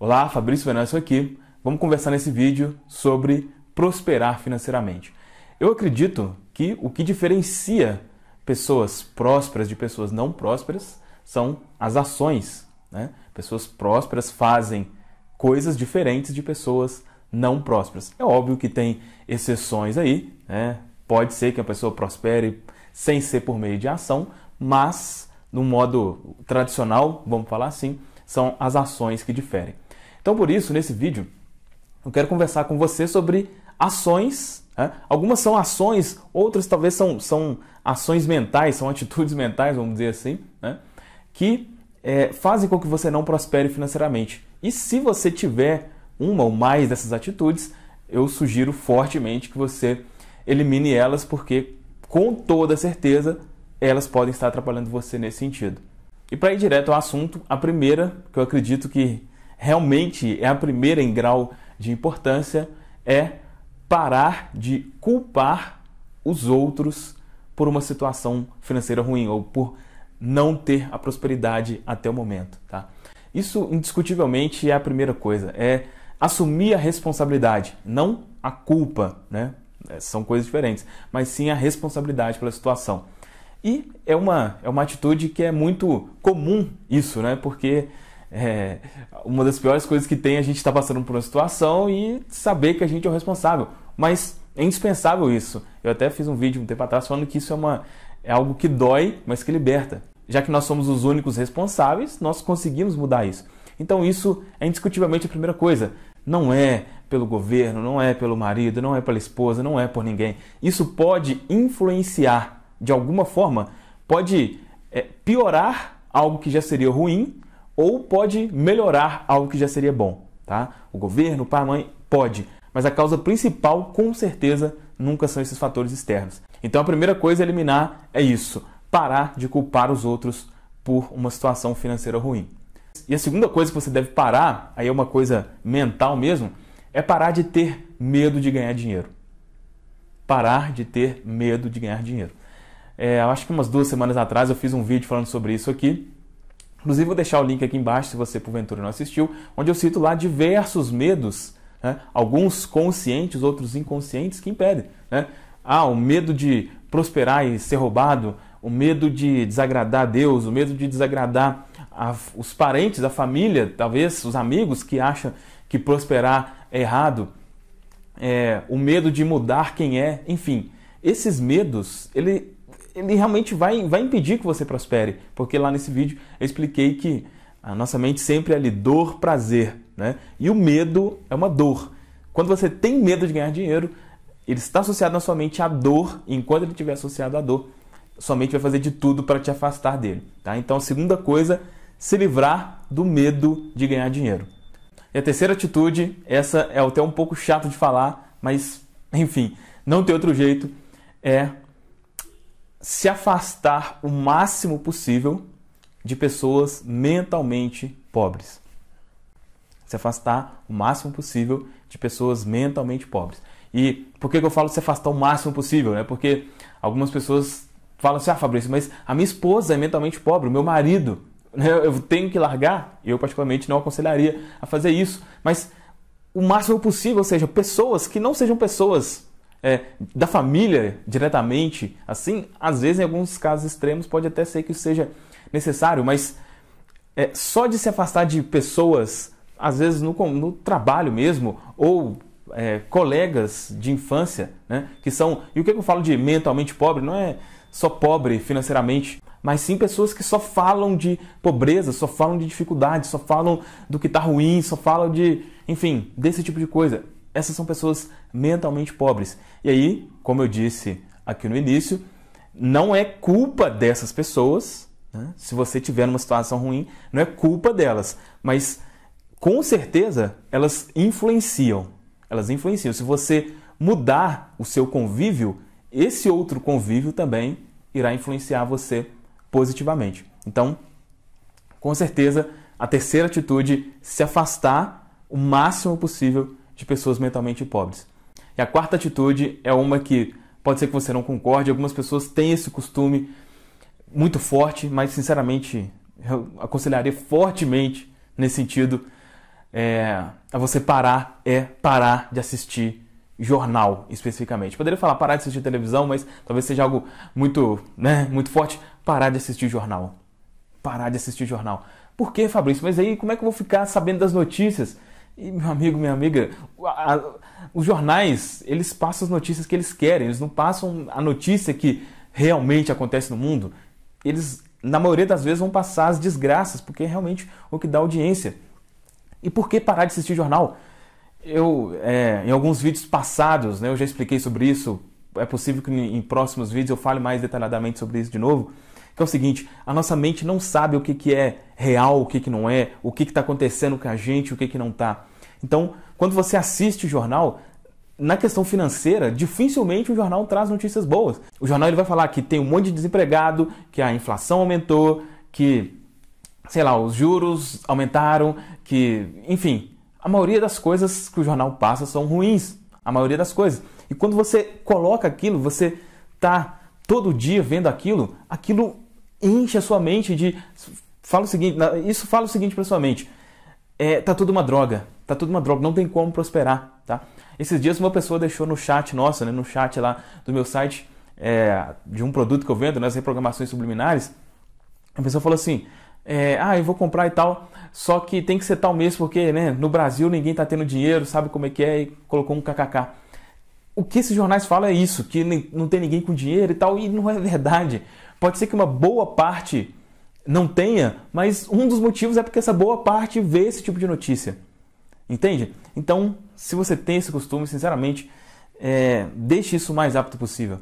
Olá, Fabrício Venâncio aqui. Vamos conversar nesse vídeo sobre prosperar financeiramente. Eu acredito que o que diferencia pessoas prósperas de pessoas não prósperas são as ações. Né? Pessoas prósperas fazem coisas diferentes de pessoas não prósperas. É óbvio que tem exceções aí, né? pode ser que a pessoa prospere sem ser por meio de ação, mas no modo tradicional, vamos falar assim, são as ações que diferem. Então, por isso, nesse vídeo, eu quero conversar com você sobre ações. Né? Algumas são ações, outras talvez são, são ações mentais, são atitudes mentais, vamos dizer assim, né? que é, fazem com que você não prospere financeiramente. E se você tiver uma ou mais dessas atitudes, eu sugiro fortemente que você elimine elas, porque com toda certeza elas podem estar atrapalhando você nesse sentido. E para ir direto ao assunto, a primeira que eu acredito que realmente é a primeira em grau de importância é parar de culpar os outros por uma situação financeira ruim ou por não ter a prosperidade até o momento, tá? Isso indiscutivelmente é a primeira coisa, é assumir a responsabilidade, não a culpa, né? É, são coisas diferentes, mas sim a responsabilidade pela situação. E é uma, é uma atitude que é muito comum isso, né? Porque é, uma das piores coisas que tem é a gente estar tá passando por uma situação e saber que a gente é o responsável. Mas é indispensável isso. Eu até fiz um vídeo um tempo atrás falando que isso é, uma, é algo que dói, mas que liberta. Já que nós somos os únicos responsáveis, nós conseguimos mudar isso. Então, isso é indiscutivelmente a primeira coisa. Não é pelo governo, não é pelo marido, não é pela esposa, não é por ninguém. Isso pode influenciar de alguma forma, pode é, piorar algo que já seria ruim ou pode melhorar algo que já seria bom, tá? O governo, o pai, a mãe, pode, mas a causa principal, com certeza, nunca são esses fatores externos. Então a primeira coisa a eliminar é isso, parar de culpar os outros por uma situação financeira ruim. E a segunda coisa que você deve parar, aí é uma coisa mental mesmo, é parar de ter medo de ganhar dinheiro. Parar de ter medo de ganhar dinheiro. É, eu acho que umas duas semanas atrás eu fiz um vídeo falando sobre isso aqui. Inclusive, vou deixar o link aqui embaixo, se você porventura não assistiu, onde eu cito lá diversos medos, né? alguns conscientes, outros inconscientes, que impedem. Né? Ah, o medo de prosperar e ser roubado, o medo de desagradar a Deus, o medo de desagradar a, os parentes, a família, talvez os amigos que acham que prosperar é errado, é, o medo de mudar quem é, enfim. Esses medos, ele ele realmente vai, vai impedir que você prospere. Porque lá nesse vídeo eu expliquei que a nossa mente sempre é ali dor, prazer. Né? E o medo é uma dor. Quando você tem medo de ganhar dinheiro, ele está associado na sua mente à dor, e enquanto ele estiver associado à dor, sua mente vai fazer de tudo para te afastar dele. Tá? Então, a segunda coisa, se livrar do medo de ganhar dinheiro. E a terceira atitude, essa é até um pouco chato de falar, mas enfim, não tem outro jeito, é se afastar o máximo possível de pessoas mentalmente pobres. Se afastar o máximo possível de pessoas mentalmente pobres. E por que, que eu falo se afastar o máximo possível? Né? Porque algumas pessoas falam assim: ah, Fabrício, mas a minha esposa é mentalmente pobre, o meu marido, né? eu tenho que largar. Eu, particularmente, não aconselharia a fazer isso. Mas o máximo possível, ou seja, pessoas que não sejam pessoas é, da família diretamente, assim, às vezes em alguns casos extremos pode até ser que seja necessário, mas é, só de se afastar de pessoas, às vezes no, no trabalho mesmo, ou é, colegas de infância, né, que são, e o que eu falo de mentalmente pobre, não é só pobre financeiramente, mas sim pessoas que só falam de pobreza, só falam de dificuldade, só falam do que está ruim, só falam de, enfim, desse tipo de coisa. Essas são pessoas mentalmente pobres. E aí, como eu disse aqui no início, não é culpa dessas pessoas, né? se você tiver numa situação ruim, não é culpa delas, mas com certeza elas influenciam. Elas influenciam. Se você mudar o seu convívio, esse outro convívio também irá influenciar você positivamente. Então, com certeza, a terceira atitude, se afastar o máximo possível de pessoas mentalmente pobres. E a quarta atitude é uma que pode ser que você não concorde, algumas pessoas têm esse costume muito forte, mas sinceramente eu aconselharia fortemente nesse sentido é, a você parar é parar de assistir jornal especificamente. Poderia falar parar de assistir televisão, mas talvez seja algo muito, né, muito forte. Parar de assistir jornal. Parar de assistir jornal. Por que, Fabrício? Mas aí como é que eu vou ficar sabendo das notícias? E meu amigo, minha amiga, a, a, os jornais, eles passam as notícias que eles querem, eles não passam a notícia que realmente acontece no mundo. Eles, na maioria das vezes, vão passar as desgraças, porque é realmente o que dá audiência. E por que parar de assistir jornal? Eu, é, em alguns vídeos passados, né, eu já expliquei sobre isso. É possível que em próximos vídeos eu fale mais detalhadamente sobre isso de novo. Então é o seguinte, a nossa mente não sabe o que, que é real, o que, que não é, o que está acontecendo com a gente, o que, que não está. Então, quando você assiste o jornal, na questão financeira, dificilmente o jornal traz notícias boas. O jornal ele vai falar que tem um monte de desempregado, que a inflação aumentou, que, sei lá, os juros aumentaram, que, enfim, a maioria das coisas que o jornal passa são ruins. A maioria das coisas. E quando você coloca aquilo, você tá todo dia vendo aquilo, aquilo enche a sua mente de. Fala o seguinte, isso fala o seguinte para sua mente. É, tá tudo uma droga, tá tudo uma droga, não tem como prosperar, tá? Esses dias uma pessoa deixou no chat, nossa, né, no chat lá do meu site, é, de um produto que eu vendo, né, reprogramações subliminares, a pessoa falou assim, é, ah, eu vou comprar e tal, só que tem que ser tal mês, porque né, no Brasil ninguém tá tendo dinheiro, sabe como é que é, e colocou um kkk. O que esses jornais falam é isso, que não tem ninguém com dinheiro e tal, e não é verdade. Pode ser que uma boa parte não tenha, mas um dos motivos é porque essa boa parte vê esse tipo de notícia. Entende? Então, se você tem esse costume, sinceramente, é, deixe isso o mais rápido possível.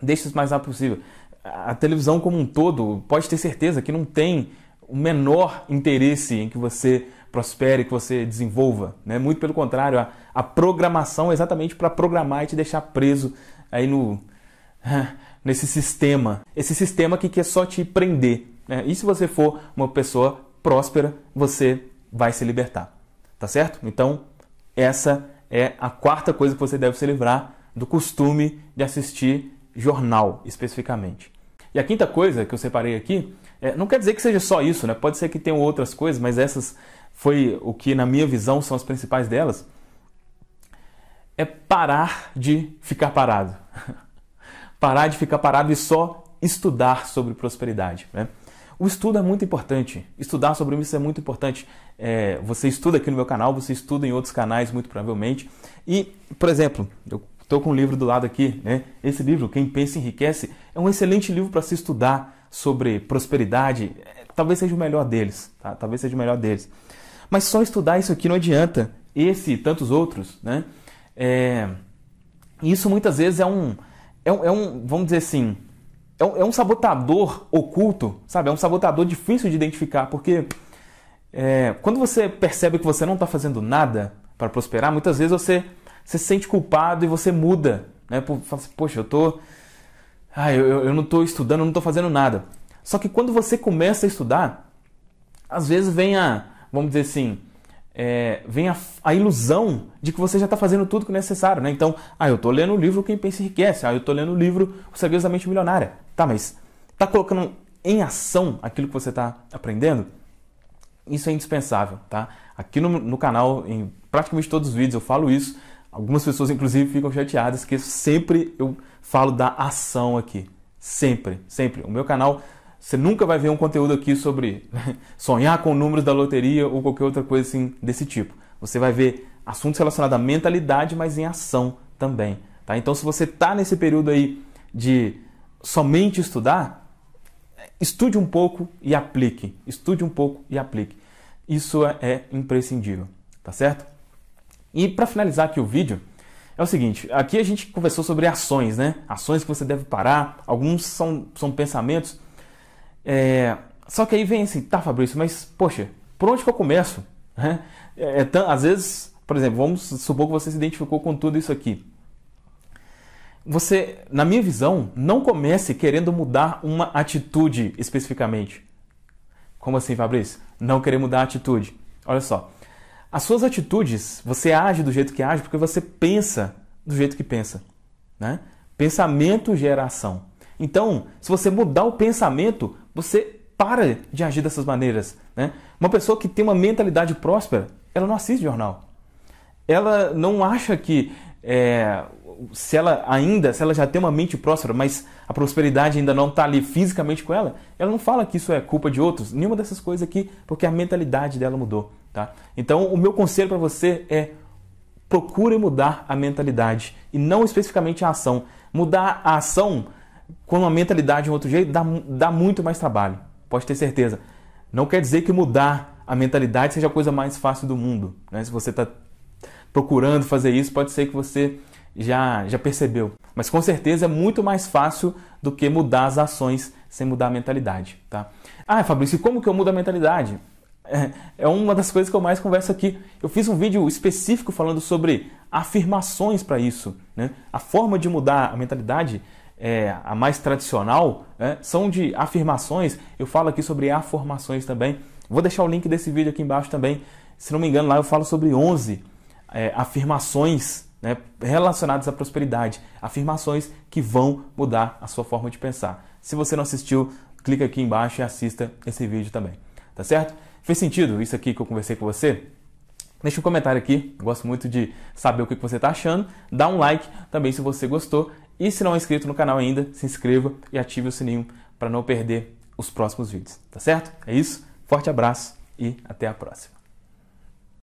Deixe isso o mais rápido possível. A televisão como um todo pode ter certeza que não tem o menor interesse em que você prospere, que você desenvolva. Né? Muito pelo contrário, a, a programação é exatamente para programar e te deixar preso aí no nesse sistema. Esse sistema que quer é só te prender. Né? E se você for uma pessoa próspera, você vai se libertar. Tá certo? Então, essa é a quarta coisa que você deve se livrar do costume de assistir jornal, especificamente. E a quinta coisa que eu separei aqui, é, não quer dizer que seja só isso, né? Pode ser que tenham outras coisas, mas essas foi o que, na minha visão, são as principais delas. É parar de ficar parado. parar de ficar parado e só estudar sobre prosperidade. Né? O estudo é muito importante. Estudar sobre isso é muito importante. É, você estuda aqui no meu canal, você estuda em outros canais, muito provavelmente. E, por exemplo, eu estou com um livro do lado aqui, né? Esse livro, Quem Pensa Enriquece, é um excelente livro para se estudar sobre prosperidade. É, talvez seja o melhor deles, tá? Talvez seja o melhor deles. Mas só estudar isso aqui não adianta. Esse e tantos outros, né? É... Isso muitas vezes é um é um, é um vamos dizer assim, é um, é um, sabotador oculto, sabe? É um sabotador difícil de identificar, porque é, quando você percebe que você não está fazendo nada para prosperar, muitas vezes você, você se sente culpado e você muda, né? fala assim, poxa, eu tô, ah, eu, eu não estou estudando, eu não estou fazendo nada. Só que quando você começa a estudar, às vezes vem a, vamos dizer assim, é, vem a, a, ilusão de que você já está fazendo tudo que é necessário. Né? Então, ah, eu estou lendo o livro Quem Pensa Enriquece, ah, eu estou lendo o livro O Segredos da Mente Milionária. Tá, mas está colocando em ação aquilo que você está aprendendo? Isso é indispensável, tá? Aqui no, no canal, em praticamente todos os vídeos eu falo isso. Algumas pessoas, inclusive, ficam chateadas que sempre eu falo da ação aqui. Sempre, sempre. O meu canal você nunca vai ver um conteúdo aqui sobre sonhar com números da loteria ou qualquer outra coisa assim desse tipo. Você vai ver assuntos relacionados à mentalidade, mas em ação também. Tá? Então, se você está nesse período aí de somente estudar, estude um pouco e aplique. Estude um pouco e aplique. Isso é, é imprescindível, tá certo? E para finalizar aqui o vídeo, é o seguinte: aqui a gente conversou sobre ações, né? Ações que você deve parar. Alguns são, são pensamentos é, só que aí vem assim, tá, Fabrício, mas poxa, por onde que eu começo? Né? É, é tão, às vezes, por exemplo, vamos supor que você se identificou com tudo isso aqui. Você, na minha visão, não comece querendo mudar uma atitude especificamente. Como assim, Fabrício? Não querer mudar a atitude. Olha só. As suas atitudes, você age do jeito que age porque você pensa do jeito que pensa. Né? Pensamento gera ação. Então, se você mudar o pensamento, você para de agir dessas maneiras. Né? Uma pessoa que tem uma mentalidade próspera, ela não assiste jornal. Ela não acha que é, se ela ainda, se ela já tem uma mente próspera, mas a prosperidade ainda não está ali fisicamente com ela, ela não fala que isso é culpa de outros, nenhuma dessas coisas aqui, porque a mentalidade dela mudou. Tá? Então, o meu conselho para você é procure mudar a mentalidade e não especificamente a ação. Mudar a ação com a mentalidade é de um outro jeito, dá, dá muito mais trabalho. Pode ter certeza. Não quer dizer que mudar a mentalidade seja a coisa mais fácil do mundo. Né? Se você está procurando fazer isso, pode ser que você já, já percebeu. Mas com certeza é muito mais fácil do que mudar as ações sem mudar a mentalidade. Tá? Ah, Fabrício, como que eu mudo a mentalidade? É, é uma das coisas que eu mais converso aqui. Eu fiz um vídeo específico falando sobre afirmações para isso. Né? A forma de mudar a mentalidade é, a mais tradicional, é, são de afirmações. Eu falo aqui sobre afirmações também. Vou deixar o link desse vídeo aqui embaixo também. Se não me engano, lá eu falo sobre 11 é, afirmações né, relacionadas à prosperidade. Afirmações que vão mudar a sua forma de pensar. Se você não assistiu, clica aqui embaixo e assista esse vídeo também. Tá certo? Fez sentido isso aqui que eu conversei com você? Deixa um comentário aqui, gosto muito de saber o que você está achando. Dá um like também se você gostou e se não é inscrito no canal ainda, se inscreva e ative o sininho para não perder os próximos vídeos, tá certo? É isso, forte abraço e até a próxima.